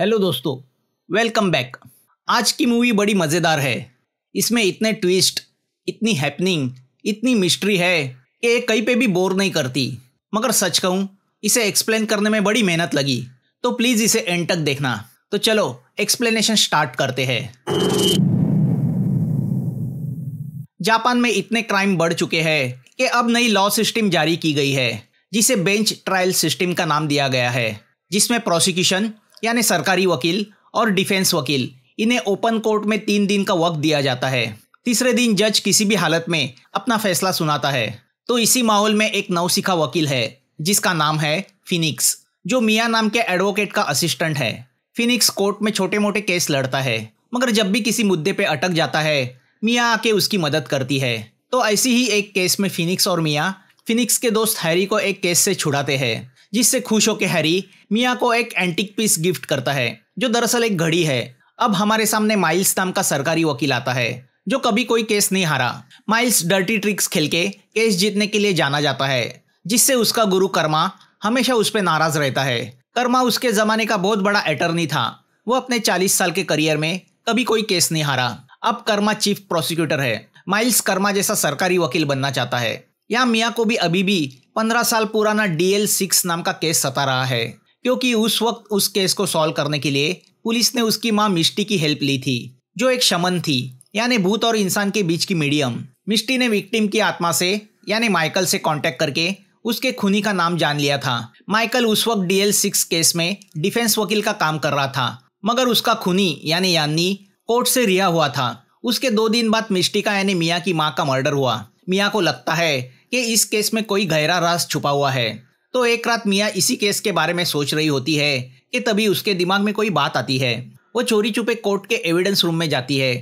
hello दोस्तों welcome back आज की मूवी बड़ी मज़ेदार है इसमें इतने ट्विस्ट इतनी हैपनिंग इतनी मिस्ट्री है कि कहीं पे भी बोर नहीं करती मगर सच कहूँ इसे एक्सप्लेन करने में बड़ी मेहनत लगी तो प्लीज़ इसे एंड तक देखना तो चलो एक्सप्लेनेशन स्टार्ट करते हैं जापान में इतने क्राइम बढ़ चुके हैं कि अब नई लॉ सिस्टम जारी की गई है जिसे बेंच ट्रायल सिस्टम का नाम दिया गया है जिसमें प्रोसिक्यूशन यानी सरकारी वकील और डिफेंस वकील इन्हें ओपन कोर्ट में तीन दिन का वक्त दिया जाता है तीसरे दिन जज किसी भी हालत में अपना फैसला सुनाता है तो इसी माहौल में एक नवसिखा वकील है जिसका नाम है फिनिक्स जो मियाँ नाम के एडवोकेट का असिस्टेंट है फिनिक्स कोर्ट में छोटे मोटे केस लड़ता है मगर जब भी किसी मुद्दे पे अटक जाता है मियाँ आके उसकी मदद करती है तो ऐसी ही एक केस में फिनिक्स और मियाँ फिनिक्स के दोस्त हैरी को एक केस से छुड़ाते हैं जिससे खुश होकर हैरी मियाँ को एक एंटिक पीस गिफ्ट करता है जो दरअसल एक घड़ी है अब हमारे सामने माइल्स नाम का सरकारी वकील आता है जो कभी कोई केस नहीं हारा माइल्स डर्टी ट्रिक्स खेल के केस जीतने के लिए जाना जाता है जिससे उसका गुरु कर्मा हमेशा उस पर नाराज रहता है कर्मा उसके जमाने का बहुत बड़ा एटर्नी था वो अपने 40 साल के करियर में कभी कोई केस नहीं हारा अब कर्मा चीफ प्रोसिक्यूटर है माइल्स कर्मा जैसा सरकारी वकील बनना चाहता है यहाँ मियाँ को भी अभी भी पंद्रह साल पुराना डीएल सिक्स नाम का केस सता रहा है क्योंकि उस वक्त उस केस को सॉल्व करने के लिए पुलिस ने उसकी माँ मिष्टी की हेल्प ली थी जो एक शमन थी यानी भूत और इंसान के बीच की मीडियम मिष्टी ने विक्टिम की आत्मा से यानी माइकल से कांटेक्ट करके उसके खूनी का नाम जान लिया था माइकल उस वक्त डीएल सिक्स केस में डिफेंस वकील का काम कर रहा था मगर उसका खूनी यानी यानी कोर्ट से रिहा हुआ था उसके दो दिन बाद मिष्टिका यानी मियाँ की माँ का मर्डर हुआ मियाँ को लगता है कि इस केस में कोई गहरा राज छुपा हुआ है तो एक रात मियाँ इसी केस के बारे में सोच रही होती है कि तभी उसके दिमाग में कोई बात आती है वो चोरी छुपे कोर्ट के एविडेंस रूम में जाती है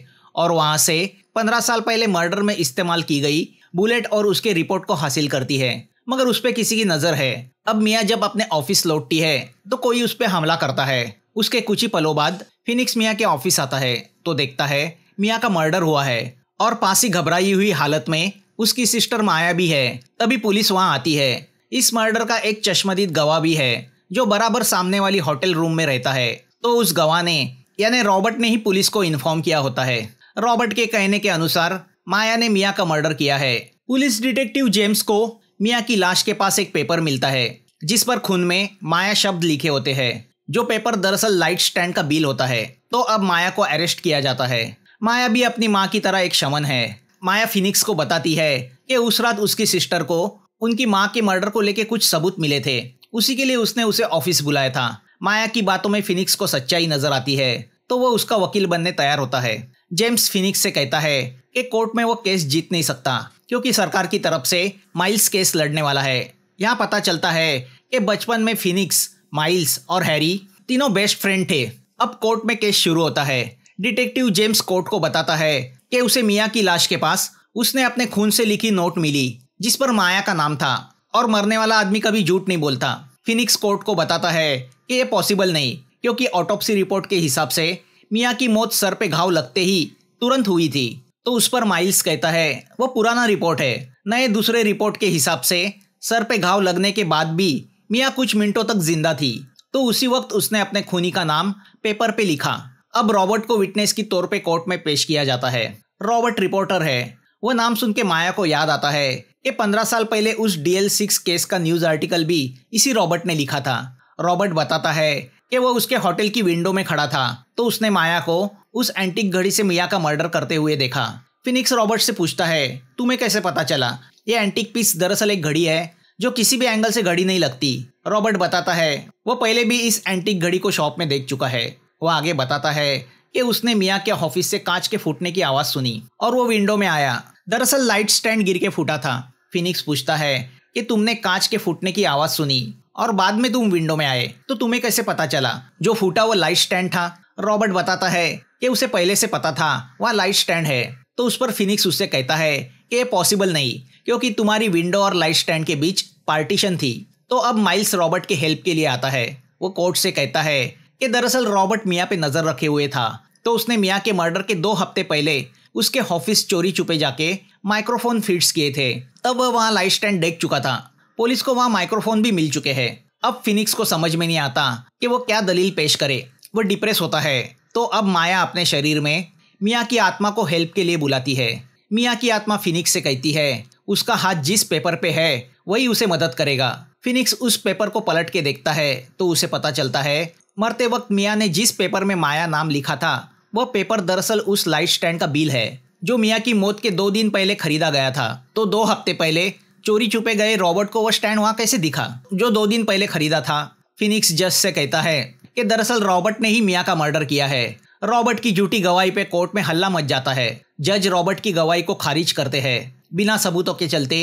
और वहां से पंद्रह साल पहले मर्डर में इस्तेमाल की गई बुलेट और उसके रिपोर्ट को हासिल करती है मगर उस पर किसी की नज़र है अब मिया जब अपने ऑफिस लौटती है तो कोई उस पर हमला करता है उसके कुछ ही पलों बाद फिनिक्स मिया के ऑफिस आता है तो देखता है मिया का मर्डर हुआ है और पासी घबराई हुई हालत में उसकी सिस्टर माया भी है तभी पुलिस वहाँ आती है इस मर्डर का एक चश्मदीद गवाह भी है जो बराबर सामने वाली होटल रूम में रहता है तो उस गवाह ने यानी रॉबर्ट ने ही पुलिस को इन्फॉर्म किया होता है रॉबर्ट के कहने के अनुसार माया ने मिया का मर्डर किया है पुलिस डिटेक्टिव जेम्स को मिया की लाश के पास एक पेपर मिलता है जिस पर खून में माया शब्द लिखे होते हैं जो पेपर दरअसल लाइट स्टैंड का बिल होता है तो अब माया को अरेस्ट किया जाता है माया भी अपनी माँ की तरह एक शमन है माया फिनिक्स को बताती है कि उस रात उसकी सिस्टर को उनकी माँ के मर्डर को लेकर कुछ सबूत मिले थे उसी के लिए उसने उसे ऑफिस बुलाया था माया की बातों में फिनिक्स को सच्चाई नजर आती है तो वह उसका वकील बनने तैयार होता है जेम्स फिनिक्स से कहता है कि कोर्ट में वो केस जीत नहीं सकता क्योंकि सरकार की तरफ से माइल्स केस लड़ने वाला है यहाँ पता चलता है कि बचपन में फिनिक्स माइल्स और हैरी तीनों बेस्ट फ्रेंड थे अब कोर्ट में केस शुरू होता है डिटेक्टिव जेम्स कोर्ट को बताता है कि उसे मियाँ की लाश के पास उसने अपने खून से लिखी नोट मिली जिस पर माया का नाम था और मरने वाला आदमी कभी झूठ नहीं बोलता फिनिक्स कोर्ट को बताता है कि यह पॉसिबल नहीं क्योंकि ऑटोप्सी रिपोर्ट के हिसाब से मियाँ की मौत सर पे घाव लगते ही तुरंत हुई थी तो उस पर माइल्स कहता है वो पुराना रिपोर्ट है नए दूसरे रिपोर्ट के हिसाब से सर पे घाव लगने के बाद भी मियाँ कुछ मिनटों तक जिंदा थी तो उसी वक्त उसने अपने खूनी का नाम पेपर पे लिखा अब रॉबर्ट को विटनेस की तौर पे कोर्ट में पेश किया जाता है रॉबर्ट रिपोर्टर है वो नाम सुन के माया को याद आता है कि पंद्रह साल पहले उस डीएल सिक्स केस का न्यूज आर्टिकल भी इसी रॉबर्ट ने लिखा था रॉबर्ट बताता है कि वो उसके होटल की विंडो में खड़ा था तो उसने माया को उस एंटीक घड़ी से मिया का मर्डर करते हुए देखा फिनिक्स रॉबर्ट से पूछता है तुम्हें कैसे पता चला ये एंटीक पीस दरअसल एक घड़ी है जो किसी भी एंगल से घड़ी नहीं लगती रॉबर्ट बताता है वो पहले भी इस एंटीक घड़ी को शॉप में देख चुका है वो आगे बताता है कि उसने मियाँ के ऑफिस से कांच के फूटने की आवाज़ सुनी और वो विंडो में आया दरअसल लाइट स्टैंड गिर के फूटा था फिनिक्स पूछता है कि तुमने कांच के फूटने की आवाज़ सुनी और बाद में तुम विंडो में आए तो तुम्हें कैसे पता चला जो फूटा वो लाइट स्टैंड था रॉबर्ट बताता है कि उसे पहले से पता था वह लाइट स्टैंड है तो उस पर फिनिक्स उससे कहता है कि ये पॉसिबल नहीं क्योंकि तुम्हारी विंडो और लाइट स्टैंड के बीच पार्टीशन थी तो अब माइल्स रॉबर्ट के हेल्प के लिए आता है वो कोर्ट से कहता है कि दरअसल रॉबर्ट मियाँ पे नज़र रखे हुए था तो उसने मियाँ के मर्डर के दो हफ्ते पहले उसके ऑफिस चोरी छुपे जाके माइक्रोफोन फिट्स किए थे तब वह वहाँ लाइट स्टैंड देख चुका था पुलिस को वहाँ माइक्रोफोन भी मिल चुके हैं अब फिनिक्स को समझ में नहीं आता कि वो क्या दलील पेश करे वो डिप्रेस होता है तो अब माया अपने शरीर में मियाँ की आत्मा को हेल्प के लिए बुलाती है मियाँ की आत्मा फिनिक्स से कहती है उसका हाथ जिस पेपर पे है वही उसे मदद करेगा फिनिक्स उस पेपर को पलट के देखता है तो उसे पता चलता है मरते वक्त मियाँ ने जिस पेपर में माया नाम लिखा था वह पेपर दरअसल उस लाइट स्टैंड का बिल है जो मियाँ की मौत के दो दिन पहले खरीदा गया था तो दो हफ्ते पहले चोरी छुपे गए रॉबर्ट को वह स्टैंड वहाँ कैसे दिखा जो दो दिन पहले खरीदा था फिनिक्स जज से कहता है कि दरअसल रॉबर्ट ने ही मियाँ का मर्डर किया है रॉबर्ट की झूठी गवाही पे कोर्ट में हल्ला मच जाता है जज रॉबर्ट की गवाही को खारिज करते हैं बिना सबूतों के चलते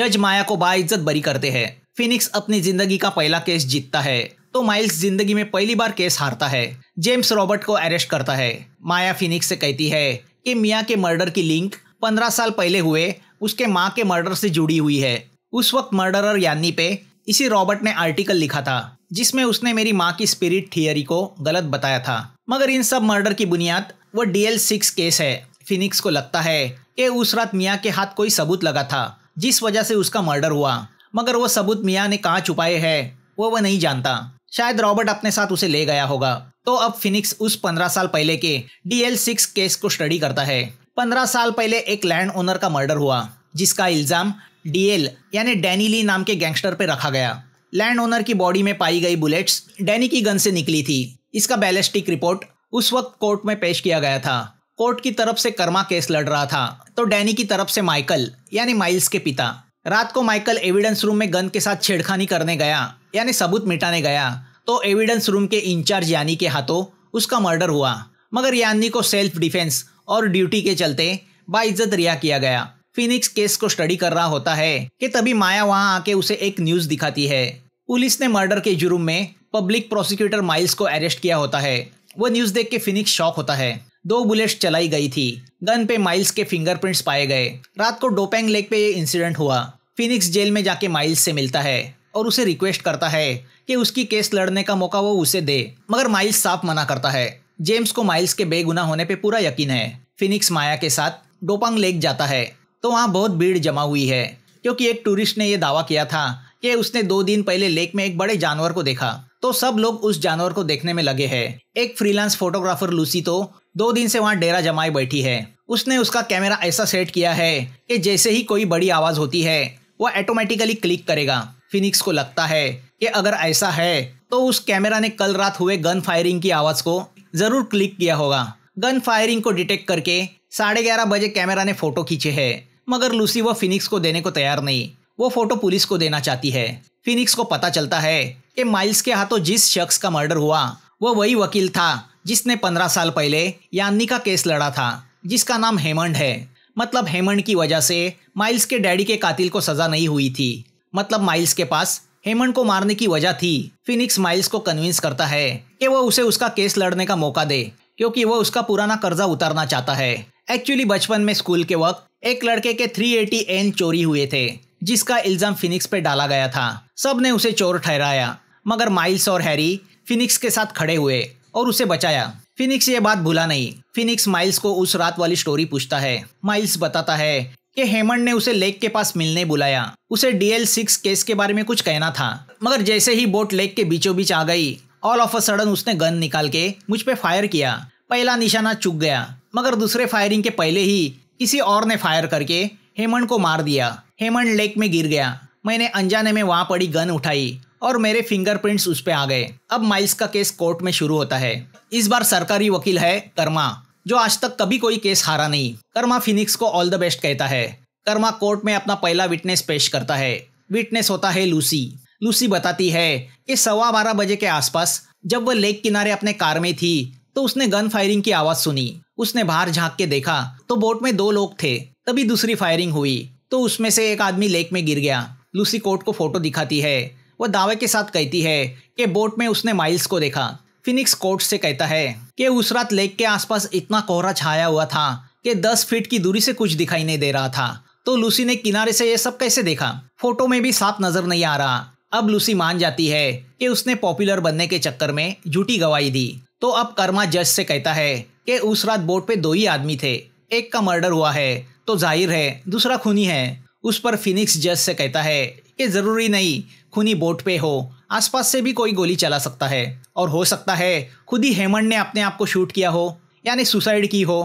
जज माया को बाइज्जत बरी करते हैं फिनिक्स अपनी जिंदगी का पहला केस जीतता है तो माइल्स जिंदगी में पहली बार केस हारता है जेम्स रॉबर्ट को अरेस्ट करता है माया फिनिक्स से कहती है कि मिया के मर्डर की लिंक पंद्रह साल पहले हुए उसके माँ के मर्डर से जुड़ी हुई है उस वक्त मर्डरर यानी पे इसी रॉबर्ट ने आर्टिकल लिखा था जिसमें उसने मेरी माँ की स्पिरिट थियरी को गलत बताया था मगर इन सब मर्डर की बुनियाद वो डीएल सिक्स केस है फिनिक्स को लगता है कि उस रात मियाँ के हाथ कोई सबूत लगा था जिस वजह से उसका मर्डर हुआ मगर वो सबूत मियाँ ने कहाँ छुपाए है वो वह नहीं जानता शायद रॉबर्ट अपने साथ उसे ले गया होगा तो अब फिनिक्स उस पंद्रह साल पहले के डीएल सिक्स केस को स्टडी करता है पंद्रह साल पहले एक लैंड ओनर का मर्डर हुआ जिसका इल्जाम डीएल यानी डैनी ली नाम के गैंगस्टर पर रखा गया लैंड ओनर की बॉडी में पाई गई बुलेट्स डैनी की गन से निकली थी इसका बैलिस्टिक रिपोर्ट उस वक्त कोर्ट में पेश किया गया था कोर्ट की तरफ से कर्मा केस लड़ रहा था तो डैनी की तरफ से माइकल यानी माइल्स के पिता रात को माइकल एविडेंस रूम में गन के साथ छेड़खानी करने गया यानी सबूत मिटाने गया तो एविडेंस रूम के इंचार्ज यानी के हाथों उसका मर्डर हुआ मगर यानी को सेल्फ डिफेंस और ड्यूटी के चलते बाइज्जत रिहा किया गया फिनिक्स केस को स्टडी कर रहा होता है कि तभी माया वहां आके उसे एक न्यूज दिखाती है पुलिस ने मर्डर के जुर्म में पब्लिक प्रोसिक्यूटर माइल्स को अरेस्ट किया होता है वो न्यूज देख के फिनिक्स शॉक होता है दो बुलेट्स चलाई गई थी गन पे माइल्स के फिंगरप्रिंट्स पाए गए रात को डोपेंग लेक पे ये इंसिडेंट हुआ फिनिक्स जेल में जाके माइल्स से मिलता है और उसे रिक्वेस्ट करता है कि उसकी केस लड़ने का मौका वो उसे दे मगर माइल्स साफ मना करता है जेम्स को माइल्स के बेगुना होने पे पूरा यकीन है फिनिक्स माया के साथ डोपांग लेक जाता है तो वहाँ बहुत भीड़ जमा हुई है क्योंकि एक टूरिस्ट ने यह दावा किया था कि उसने दो दिन पहले लेक में एक बड़े जानवर को देखा तो सब लोग उस जानवर को देखने में लगे हैं एक फ्रीलांस फोटोग्राफर लूसी तो दो दिन से वहाँ डेरा जमाए बैठी है उसने उसका कैमरा ऐसा सेट किया है कि जैसे ही कोई बड़ी आवाज होती है वह ऑटोमेटिकली क्लिक करेगा फिनिक्स को लगता है कि अगर ऐसा है तो उस कैमरा ने कल रात हुए गन फायरिंग की आवाज को जरूर क्लिक किया होगा गन फायरिंग को डिटेक्ट करके साढ़े ग्यारह बजे कैमरा ने फोटो खींचे है मगर लूसी वह फिनिक्स को देने को तैयार नहीं वो फोटो पुलिस को देना चाहती है फिनिक्स को पता चलता है कि माइल्स के हाथों जिस शख्स का मर्डर हुआ वो वही वकील था जिसने पंद्रह साल पहले यान्नी का केस लड़ा था जिसका नाम हेमंड है मतलब हेमंड की वजह से माइल्स के डैडी के कातिल को सजा नहीं हुई थी मतलब माइल्स के पास हेमंत को मारने की वजह थी फिनिक्स माइल्स को कन्विंस करता है कि वो उसे उसका केस लड़ने का मौका दे क्योंकि वो उसका पुराना कर्जा उतारना चाहता है एक्चुअली बचपन में स्कूल के वक्त एक लड़के के 380 एन चोरी हुए थे जिसका इल्जाम फिनिक्स पे डाला गया था सब ने उसे चोर ठहराया मगर माइल्स और हैरी फिनिक्स के साथ खड़े हुए और उसे बचाया फिनिक्स ये बात भूला नहीं फिनिक्स माइल्स को उस रात वाली स्टोरी पूछता है माइल्स बताता है कि हेमंड ने उसे लेक के पास मिलने बुलाया उसे डीएल सिक्स केस के बारे में कुछ कहना था मगर जैसे ही बोट लेक के बीचों बीच आ गई ऑल ऑफ अ सडन उसने गन निकाल के मुझ पर फायर किया पहला निशाना चुक गया मगर दूसरे फायरिंग के पहले ही किसी और ने फायर करके हेमंड को मार दिया हेमंड लेक में गिर गया मैंने अनजाने में वहाँ पड़ी गन उठाई और मेरे फिंगरप्रिंट्स उस पर आ गए अब माइल्स का केस कोर्ट में शुरू होता है इस बार सरकारी वकील है कर्मा जो आज तक कभी कोई केस हारा नहीं कर्मा फिनिक्स को ऑल द बेस्ट कहता है कर्मा कोर्ट में अपना पहला विटनेस पेश करता है विटनेस होता है लूसी लूसी बताती है कि सवा बारह बजे के आसपास जब वह लेक किनारे अपने कार में थी तो उसने गन फायरिंग की आवाज सुनी उसने बाहर झांक के देखा तो बोट में दो लोग थे तभी दूसरी फायरिंग हुई तो उसमें से एक आदमी लेक में गिर गया लूसी कोर्ट को फोटो दिखाती है वह दावे के साथ कहती है कि बोट में उसने माइल्स को देखा फिनिक्स कोर्ट से कहता है कि उस रात लेक के आसपास इतना कोहरा छाया हुआ था कि 10 फीट की दूरी से कुछ दिखाई नहीं दे रहा था तो लूसी ने किनारे से यह सब कैसे देखा फोटो में भी साफ नजर नहीं आ रहा अब लूसी मान जाती है कि उसने पॉपुलर बनने के चक्कर में झूठी गवाही दी तो अब कर्मा जज से कहता है कि उस रात बोट पे दो ही आदमी थे एक का मर्डर हुआ है तो जाहिर है दूसरा खूनी है उस पर फिनिक्स जज से कहता है कि ज़रूरी नहीं खूनी बोट पे हो आसपास से भी कोई गोली चला सकता है और हो सकता है खुद ही हेमंड ने अपने आप को शूट किया हो यानी सुसाइड की हो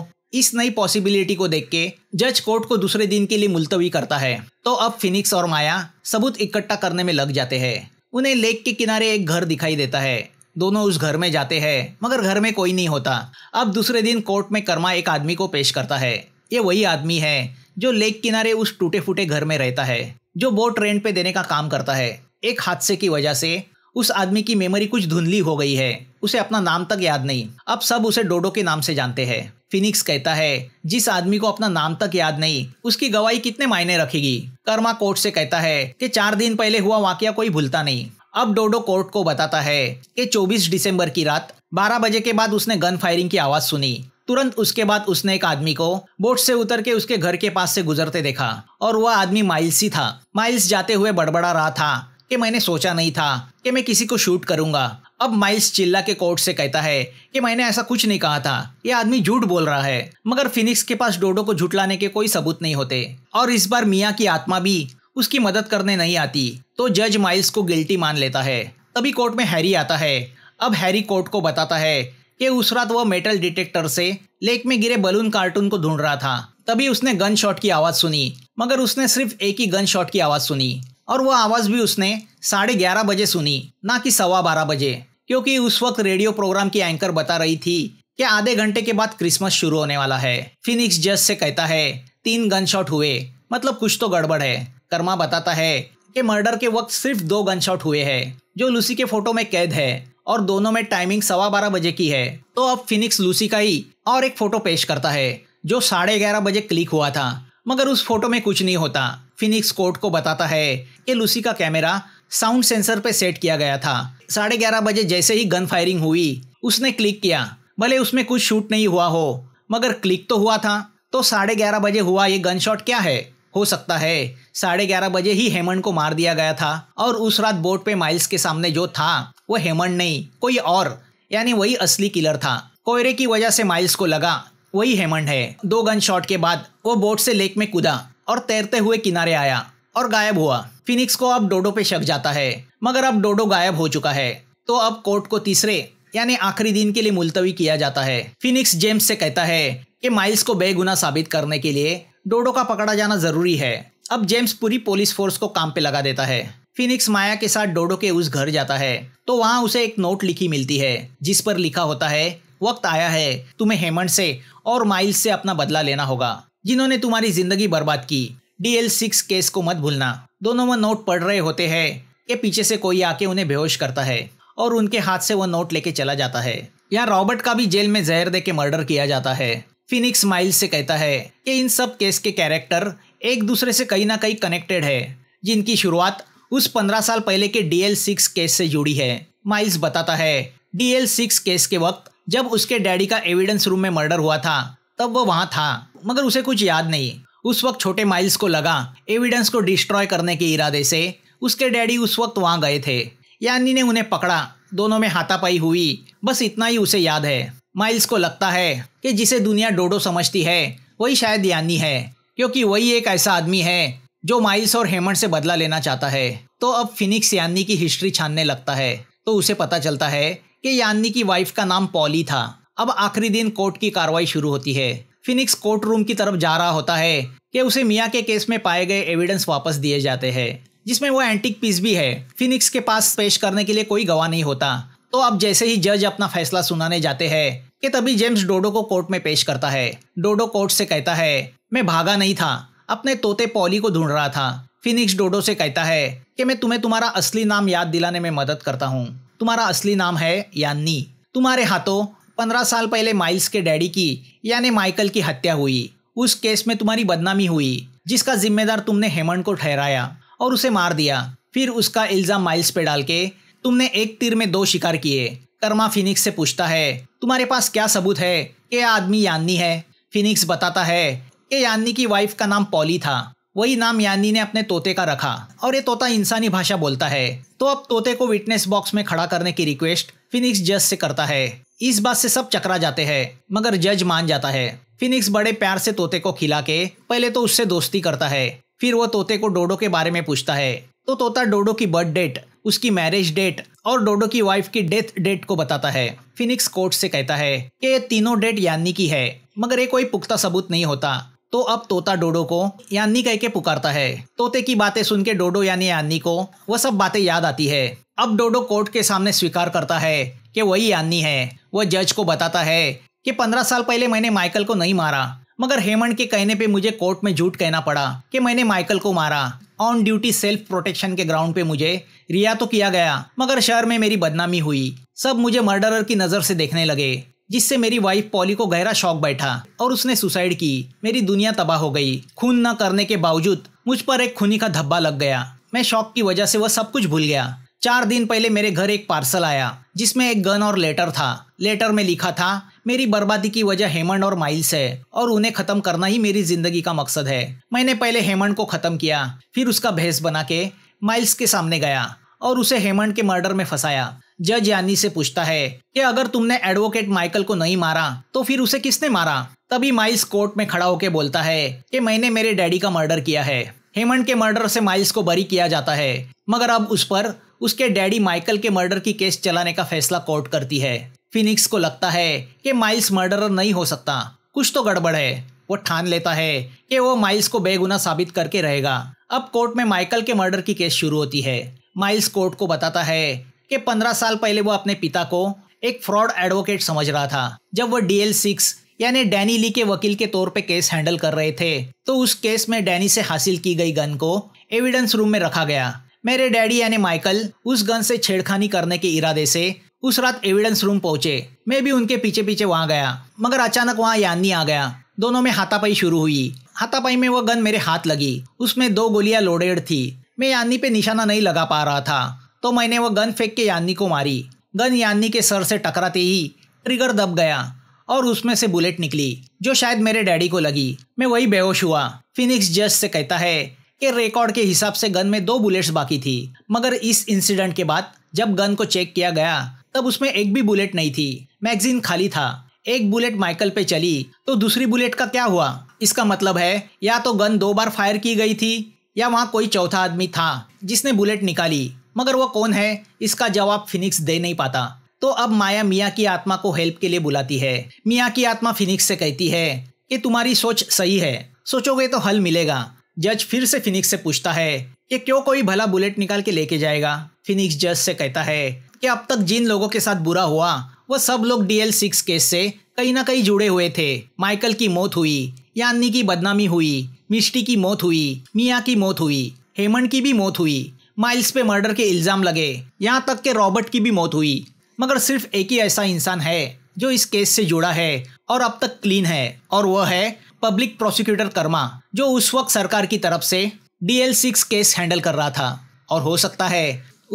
इस नई पॉसिबिलिटी को देख के जज कोर्ट को दूसरे दिन के लिए मुलतवी करता है तो अब फिनिक्स और माया सबूत इकट्ठा करने में लग जाते हैं उन्हें लेक के किनारे एक घर दिखाई देता है दोनों उस घर में जाते हैं मगर घर में कोई नहीं होता अब दूसरे दिन कोर्ट में कर्मा एक आदमी को पेश करता है ये वही आदमी है जो लेक किनारे उस टूटे फूटे घर में रहता है जो बोट रेंट पे देने का काम करता है एक हादसे की वजह से उस आदमी की मेमोरी कुछ धुंधली हो गई है उसे अपना नाम तक याद नहीं अब सब उसे डोडो के नाम से जानते हैं फिनिक्स कहता है जिस आदमी को अपना नाम तक याद नहीं उसकी गवाही कितने मायने रखेगी कर्मा कोर्ट से कहता है कि चार दिन पहले हुआ वाकया कोई भूलता नहीं अब डोडो कोर्ट को बताता है कि 24 दिसंबर की रात 12 बजे के बाद उसने गन फायरिंग की आवाज सुनी तुरंत उसके बाद उसने एक आदमी को बोट से उतर के उसके घर के पास से गुजरते देखा और वह आदमी माइल्स ही था माइल्स जाते हुए बड़बड़ा रहा था कि मैंने सोचा नहीं था कि मैं किसी को शूट करूंगा अब माइल्स चिल्ला के कोर्ट से कहता है कि मैंने ऐसा कुछ नहीं कहा था ये आदमी झूठ बोल रहा है मगर फिनिक्स के पास डोडो को झुटलाने के कोई सबूत नहीं होते और इस बार मियाँ की आत्मा भी उसकी मदद करने नहीं आती तो जज माइल्स को गिल्टी मान लेता है तभी कोर्ट में हैरी आता है अब हैरी कोर्ट को बताता है कि उस रात वह मेटल डिटेक्टर से लेक में गिरे बलून कार्टून को ढूंढ रहा था तभी उसने गन शॉट की आवाज़ सुनी मगर उसने सिर्फ एक ही गन शॉट की आवाज़ सुनी और वह आवाज़ भी उसने साढ़े ग्यारह बजे सुनी ना कि सवा बारह बजे क्योंकि उस वक्त रेडियो प्रोग्राम की एंकर बता रही थी कि आधे घंटे के बाद क्रिसमस शुरू होने वाला है फिनिक्स जज से कहता है तीन गनशॉट हुए मतलब कुछ तो गड़बड़ है कर्मा बताता है कि मर्डर के वक्त सिर्फ दो गनशॉट हुए हैं जो लूसी के फोटो में कैद है और दोनों में टाइमिंग सवा बारह बजे की है तो अब फिनिक्स लूसी का ही और एक फोटो पेश करता है जो साढ़े ग्यारह बजे क्लिक हुआ था मगर उस फोटो में कुछ नहीं होता फिनिक्स कोर्ट को बताता है ये लूसी का कैमरा साउंड सेंसर पे सेट किया गया था साढ़े ग्यारह बजे जैसे ही गन फायरिंग हुई उसने क्लिक किया भले उसमें कुछ शूट नहीं हुआ हो मगर क्लिक तो हुआ था तो साढ़े ग्यारह बजे हुआ ये गन शॉट क्या है हो सकता है साढ़े ग्यारह बजे ही हेमंड को मार दिया गया था और उस रात बोट पे माइल्स के सामने जो था वो हेमंड नहीं कोई और यानी वही असली किलर था कोयरे की वजह से माइल्स को लगा वही हेमंड है दो गन शॉट के बाद वो बोट से लेक में कूदा और तैरते हुए किनारे आया और गायब हुआ फिनिक्स को अब डोडो पे शक जाता है मगर अब डोडो गायब हो चुका है तो अब कोर्ट को तीसरे यानी आखिरी दिन के लिए मुलतवी किया जाता है फिनिक्स जेम्स से कहता है कि माइल्स को बेगुना साबित करने के लिए डोडो का पकड़ा जाना जरूरी है अब जेम्स पूरी पुलिस फोर्स को काम पे लगा देता है फिनिक्स माया के साथ डोडो के उस घर जाता है तो वहाँ उसे एक नोट लिखी मिलती है जिस पर लिखा होता है वक्त आया है तुम्हें हेमंड से और माइल्स से अपना बदला लेना होगा जिन्होंने तुम्हारी जिंदगी बर्बाद की डीएल सिक्स केस को मत भूलना दोनों वो नोट पढ़ रहे होते हैं के पीछे से कोई आके उन्हें बेहोश करता है और उनके हाथ से वो नोट लेके चला जाता है यहाँ रॉबर्ट का भी जेल में जहर दे के मर्डर किया जाता है फिनिक्स माइल से कहता है कि इन सब केस के कैरेक्टर एक दूसरे से कहीं ना कहीं कनेक्टेड है जिनकी शुरुआत उस पंद्रह साल पहले के डीएल सिक्स केस से जुड़ी है माइल्स बताता है डीएल सिक्स केस के वक्त जब उसके डैडी का एविडेंस रूम में मर्डर हुआ था तब वो वहाँ था मगर उसे कुछ याद नहीं उस वक्त छोटे माइल्स को लगा एविडेंस को डिस्ट्रॉय करने के इरादे से उसके डैडी उस वक्त वहाँ गए थे यानी ने उन्हें पकड़ा दोनों में हाथापाई हुई बस इतना ही उसे याद है माइल्स को लगता है कि जिसे दुनिया डोडो समझती है वही शायद यानी है क्योंकि वही एक ऐसा आदमी है जो माइल्स और हेमंड से बदला लेना चाहता है तो अब फिनिक्स यानी की हिस्ट्री छानने लगता है तो उसे पता चलता है कि यानी की वाइफ का नाम पॉली था अब आखिरी दिन कोर्ट की कार्रवाई शुरू होती है फिनिक्स कोर्ट रूम की तरफ जा रहा होता है कि उसे मियाँ के केस में पाए गए एविडेंस वापस दिए जाते हैं जिसमें वो एंटिक पीस भी है फिनिक्स के पास पेश करने के लिए कोई गवाह नहीं होता तो अब जैसे ही जज अपना फैसला सुनाने जाते हैं कि तभी जेम्स डोडो को कोर्ट में पेश करता है डोडो कोर्ट से कहता है मैं भागा नहीं था अपने तोते पॉली को ढूंढ रहा था फिनिक्स डोडो से कहता है कि मैं तुम्हें तुम्हारा असली नाम याद दिलाने में मदद करता हूँ तुम्हारा असली नाम है यान्नी तुम्हारे हाथों पंद्रह साल पहले माइल्स के डैडी की यानी माइकल की हत्या हुई उस केस में तुम्हारी बदनामी हुई जिसका जिम्मेदार तुमने हेमंड को ठहराया और उसे मार दिया फिर उसका इल्ज़ाम माइल्स पे डाल के तुमने एक तीर में दो शिकार किए कर्मा फिनिक्स से पूछता है तुम्हारे पास क्या सबूत है कि आदमी यान्नी है फिनिक्स बताता है कि यान्नी की वाइफ का नाम पॉली था वही नाम यान्नी ने अपने तोते का रखा और ये तोता इंसानी भाषा बोलता है तो अब तोते को विटनेस बॉक्स में खड़ा करने की रिक्वेस्ट फिनिक्स जज से करता है इस बात से सब चकरा जाते हैं मगर जज मान जाता है फिनिक्स बड़े प्यार से तोते को खिला के पहले तो उससे दोस्ती करता है फिर वह तोते को डोडो के बारे में पूछता है तो तोता डोडो की बर्थ डेट उसकी मैरिज डेट और डोडो की वाइफ की डेथ डेट को बताता है फिनिक्स कोर्ट से कहता है कि ये तीनों डेट यानी की है मगर ये कोई पुख्ता सबूत नहीं होता तो अब तोता डोडो को यानी कह के पुकारता है तोते की बातें सुन के डोडो यानी यानी को वह सब बातें याद आती है अब डोडो कोर्ट के सामने स्वीकार करता है कि वही यानी है वह जज को बताता है कि पंद्रह साल पहले मैंने माइकल को नहीं मारा मगर हेमंड के कहने पे मुझे कोर्ट में झूठ कहना पड़ा कि मैंने माइकल को मारा ऑन ड्यूटी सेल्फ प्रोटेक्शन के ग्राउंड पे मुझे रिया तो किया गया मगर शहर में मेरी बदनामी हुई सब मुझे मर्डरर की नज़र से देखने लगे जिससे मेरी वाइफ पॉली को गहरा शौक बैठा और उसने सुसाइड की मेरी दुनिया तबाह हो गई खून न करने के बावजूद मुझ पर एक खूनी का धब्बा लग गया मैं शौक की वजह से वह सब कुछ भूल गया चार दिन पहले मेरे घर एक पार्सल आया जिसमें एक गन और लेटर था लेटर में लिखा था मेरी बर्बादी की वजह हेमंड और माइल्स है और उन्हें खत्म करना ही मेरी जिंदगी का मकसद है मैंने पहले हेमंड को खत्म किया फिर उसका भैंस बना के माइल्स के सामने गया और उसे हेमंड के मर्डर में फंसाया जज यानी से पूछता है कि अगर तुमने एडवोकेट माइकल को नहीं मारा तो फिर उसे किसने मारा तभी माइल्स कोर्ट में खड़ा होकर बोलता है कि मैंने मेरे डैडी का मर्डर किया है हेमंत के मर्डर से माइल्स को बरी किया जाता है मगर अब उस पर उसके डैडी माइकल के मर्डर की केस चलाने का फैसला कोर्ट करती है फिनिक्स को लगता है कि माइल्स मर्डरर नहीं हो सकता कुछ तो गड़बड़ है वो ठान लेता है कि वो माइल्स को बेगुना साबित करके रहेगा अब कोर्ट में माइकल के मर्डर की केस शुरू होती है माइल्स कोर्ट को बताता है कि 15 साल पहले वो अपने पिता को एक फ्रॉड एडवोकेट समझ रहा था जब वो डीएल सिक्स यानी डैनी ली के वकील के तौर पे केस हैंडल कर रहे थे तो उस केस में डैनी से हासिल की गई गन को एविडेंस रूम में रखा गया मेरे डैडी यानी माइकल उस गन से छेड़खानी करने के इरादे से उस रात एविडेंस रूम पहुंचे मैं भी उनके पीछे पीछे वहां गया मगर अचानक वहां यानी आ गया दोनों में हाथापाई शुरू हुई हाथापाई में वह गन मेरे हाथ लगी उसमें दो गोलियां लोडेड थी मैं यानी पे निशाना नहीं लगा पा रहा था तो मैंने वह गन फेंक के यान्नी को मारी गन यान्नी के सर से टकराते ही ट्रिगर दब गया और उसमें से बुलेट निकली जो शायद मेरे डैडी को लगी मैं वही बेहोश हुआ फिनिक्स जज से कहता है कि रिकॉर्ड के हिसाब से गन में दो बुलेट्स बाकी थी मगर इस इंसिडेंट के बाद जब गन को चेक किया गया तब उसमें एक भी बुलेट नहीं थी मैगजीन खाली था एक बुलेट माइकल पे चली तो दूसरी बुलेट का क्या हुआ इसका मतलब है या तो गन दो बार फायर की गई थी या वहाँ कोई चौथा आदमी था जिसने बुलेट निकाली मगर वो कौन है इसका जवाब फिनिक्स दे नहीं पाता तो अब माया मियाँ की आत्मा को हेल्प के लिए बुलाती है मियाँ की आत्मा फिनिक्स से कहती है कि तुम्हारी सोच सही है सोचोगे तो हल मिलेगा जज फिर से फिनिक्स से पूछता है कि क्यों कोई भला बुलेट निकाल के लेके जाएगा फिनिक्स जज से कहता है कि अब तक जिन लोगों के साथ बुरा हुआ वो सब लोग डीएल सिक्स केस से कहीं ना कहीं जुड़े हुए थे माइकल की मौत हुई यान्नी की बदनामी हुई मिष्टी की मौत हुई मिया की मौत हुई हेमंड की भी मौत हुई माइल्स पे मर्डर के इल्जाम लगे यहाँ तक के रॉबर्ट की भी मौत हुई मगर सिर्फ एक ही ऐसा इंसान है जो इस केस से जुड़ा है और अब तक क्लीन है और वह है पब्लिक प्रोसिक्यूटर कर्मा जो उस वक्त सरकार की तरफ से डीएल सिक्स केस हैंडल कर रहा था और हो सकता है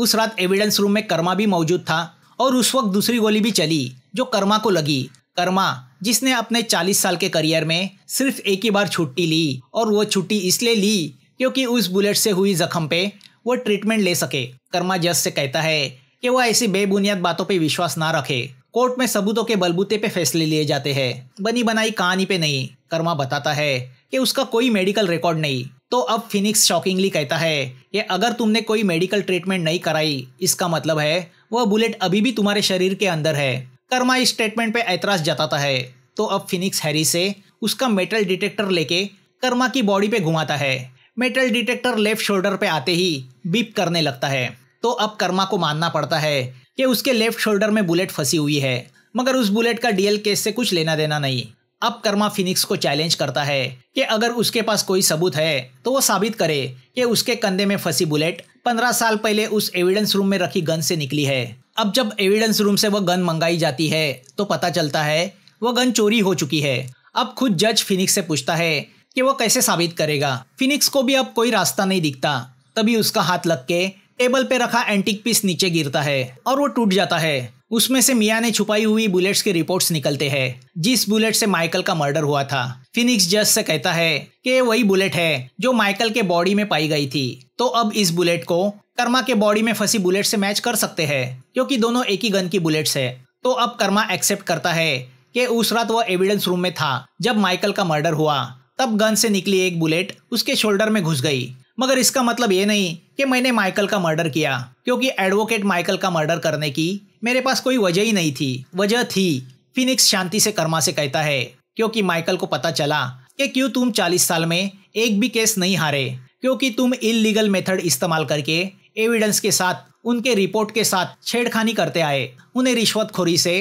उस रात एविडेंस रूम में कर्मा भी मौजूद था और उस वक्त दूसरी गोली भी चली जो कर्मा को लगी कर्मा जिसने अपने 40 साल के करियर में सिर्फ एक ही बार छुट्टी ली और वो छुट्टी इसलिए ली क्योंकि उस बुलेट से हुई जख्म पे वो ट्रीटमेंट ले सके कर्मा जज से कहता है कि वह ऐसी बेबुनियाद बातों पर विश्वास ना रखे कोर्ट में सबूतों के बलबूते पे फैसले लिए जाते हैं बनी बनाई कहानी पे नहीं कर्मा बताता है कि उसका कोई मेडिकल रिकॉर्ड नहीं तो अब फिनिक्स शॉकिंगली कहता है कि अगर तुमने कोई मेडिकल ट्रीटमेंट नहीं कराई इसका मतलब है वह बुलेट अभी भी तुम्हारे शरीर के अंदर है कर्मा इस स्टेटमेंट पे ऐतराज जताता है तो अब फिनिक्स हैरी से उसका मेटल डिटेक्टर लेके कर्मा की बॉडी पे घुमाता है मेटल डिटेक्टर लेफ्ट शोल्डर पे आते ही बीप करने लगता है तो अब कर्मा को मानना पड़ता है कि उसके लेफ्ट शोल्डर में बुलेट फंसी हुई है मगर उस बुलेट का डीएल केस से कुछ लेना देना नहीं अब कर्मा फिनिक्स को चैलेंज करता है कि अगर उसके पास कोई सबूत है तो वो साबित करे कि उसके कंधे में फंसी बुलेट पंद्रह साल पहले उस एविडेंस रूम में रखी गन से निकली है अब जब एविडेंस रूम से वह गन मंगाई जाती है तो पता चलता है वह गन चोरी हो चुकी है अब खुद जज फिनिक्स से पूछता है कि वो कैसे साबित करेगा फिनिक्स को भी अब कोई रास्ता नहीं दिखता तभी उसका हाथ लग के टेबल पे रखा एंटिक पीस नीचे गिरता है और वो टूट जाता है उसमें से मिया ने छुपाई हुई बुलेट्स के रिपोर्ट्स निकलते हैं जिस बुलेट से माइकल का मर्डर हुआ था फिनिक्स जस से कहता है कि वही बुलेट है जो माइकल के बॉडी में पाई गई थी तो अब इस बुलेट को कर्मा के बॉडी में फंसी बुलेट से मैच कर सकते हैं क्योंकि दोनों एक ही गन की बुलेट्स है तो अब कर्मा एक्सेप्ट करता है कि उस रात वह एविडेंस रूम में था जब माइकल का मर्डर हुआ तब गन से निकली एक बुलेट उसके शोल्डर में घुस गई मगर इसका मतलब ये नहीं कि मैंने माइकल का मर्डर किया क्योंकि एडवोकेट माइकल का मर्डर करने की मेरे पास कोई वजह ही नहीं थी वजह थी फिनिक्स शांति से कर्मा से कहता है क्योंकि माइकल को पता चला कि क्यों तुम 40 साल में एक भी केस नहीं हारे क्योंकि तुम इलीगल मेथड इस्तेमाल करके एविडेंस के साथ उनके रिपोर्ट के साथ छेड़खानी करते आए उन्हें रिश्वतखोरी से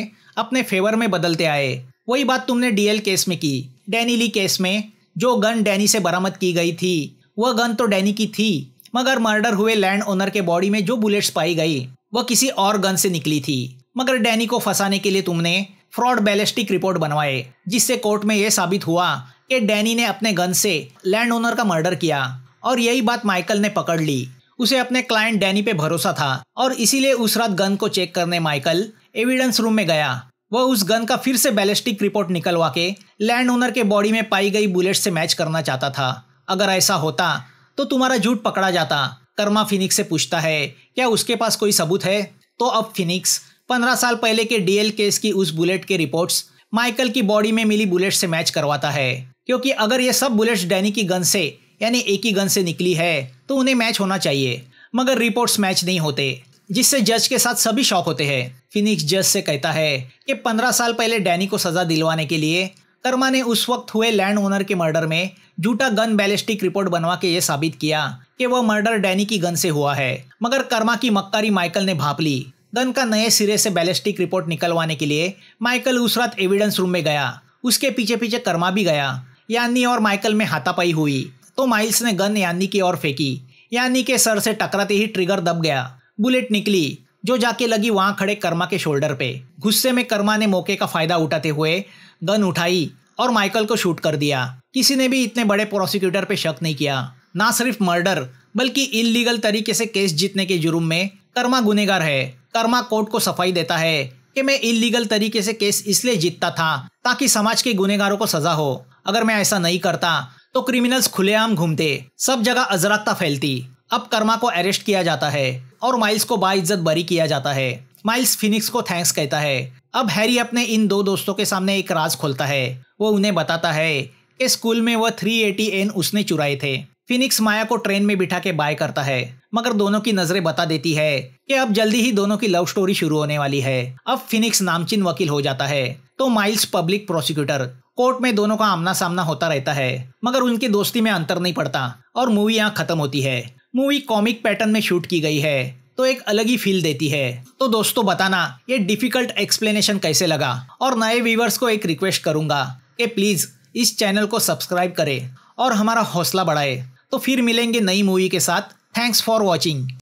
अपने फेवर में बदलते आए वही बात तुमने डीएल केस में की डेनिली केस में जो गन डैनी से बरामद की गई थी वह गन तो डैनी की थी मगर मर्डर हुए लैंड ओनर के बॉडी में जो बुलेट्स पाई गई वह किसी और गन से निकली थी मगर डैनी को फंसाने के लिए तुमने फ्रॉड बैलिस्टिक रिपोर्ट बनवाए जिससे कोर्ट में यह साबित हुआ कि डैनी ने अपने गन से लैंड ओनर का मर्डर किया और यही बात माइकल ने पकड़ ली उसे अपने क्लाइंट डैनी पे भरोसा था और इसीलिए उस रात गन को चेक करने माइकल एविडेंस रूम में गया वह उस गन का फिर से बैलिस्टिक रिपोर्ट निकलवा के लैंड ओनर के बॉडी में पाई गई बुलेट से मैच करना चाहता था अगर ऐसा होता तो तुम्हारा झूठ पकड़ा जाता कर्मा फिनिक्स से पूछता है क्या उसके पास कोई सबूत है तो अब फिनिक्स पंद्रह साल पहले के डीएल केस की उस बुलेट के रिपोर्ट्स माइकल की बॉडी में मिली बुलेट से मैच करवाता है क्योंकि अगर ये सब बुलेट्स डैनी की गन से यानी एक ही गन से निकली है तो उन्हें मैच होना चाहिए मगर रिपोर्ट्स मैच नहीं होते जिससे जज के साथ सभी शौक होते हैं फिनिक्स जज से कहता है कि पंद्रह साल पहले डैनी को सजा दिलवाने के लिए कर्मा ने उस वक्त हुए लैंड ओनर के मर्डर में जूटा गन बैलिस्टिक रिपोर्ट बनवा के ये साबित किया कि वह मर्डर डैनी की गन से हुआ है मगर कर्मा की मक्कारी माइकल ने भाप ली गन का नए सिरे से बैलिस्टिक रिपोर्ट निकलवाने के लिए माइकल उस रात एविडेंस रूम में गया उसके पीछे पीछे कर्मा भी गया यानी और माइकल में हाथापाई हुई तो माइल्स ने गन यानी की ओर फेंकी यानी के सर से टकराते ही ट्रिगर दब गया बुलेट निकली जो जाके लगी वहां खड़े कर्मा के शोल्डर पे गुस्से में कर्मा ने मौके का फायदा उठाते हुए गन उठाई और माइकल को शूट कर दिया किसी ने भी इतने बड़े प्रोसिक्यूटर पे शक नहीं किया ना सिर्फ मर्डर बल्कि इलीगल तरीके से केस जीतने के जुर्म में कर्मा गुनेगार है कर्मा कोर्ट को सफाई देता है कि मैं इलीगल तरीके से केस इसलिए जीतता था ताकि समाज के गुनेगारों को सजा हो अगर मैं ऐसा नहीं करता तो क्रिमिनल्स खुलेआम घूमते सब जगह अजरकता फैलती अब कर्मा को अरेस्ट किया जाता है और माइल्स को बाइज्जत बरी किया जाता है माइल्स फिनिक्स को थैंक्स कहता है अब हैरी अपने इन दो दोस्तों के सामने एक राज खोलता है वो उन्हें बताता है कि स्कूल में वह थ्री एटी एन उसने चुराए थे फिनिक्स माया को ट्रेन में बिठा के बाय करता है मगर दोनों की नजरें बता देती है कि अब जल्दी ही दोनों की लव स्टोरी शुरू होने वाली है अब फिनिक्स नामचीन वकील हो जाता है तो माइल्स पब्लिक प्रोसिक्यूटर कोर्ट में दोनों का आमना सामना होता रहता है मगर उनकी दोस्ती में अंतर नहीं पड़ता और मूवी यहाँ खत्म होती है मूवी कॉमिक पैटर्न में शूट की गई है तो एक अलग ही फील देती है तो दोस्तों बताना ये डिफिकल्ट एक्सप्लेनेशन कैसे लगा और नए व्यूवर्स को एक रिक्वेस्ट करूंगा कि प्लीज़ इस चैनल को सब्सक्राइब करें और हमारा हौसला बढ़ाए तो फिर मिलेंगे नई मूवी के साथ थैंक्स फॉर वॉचिंग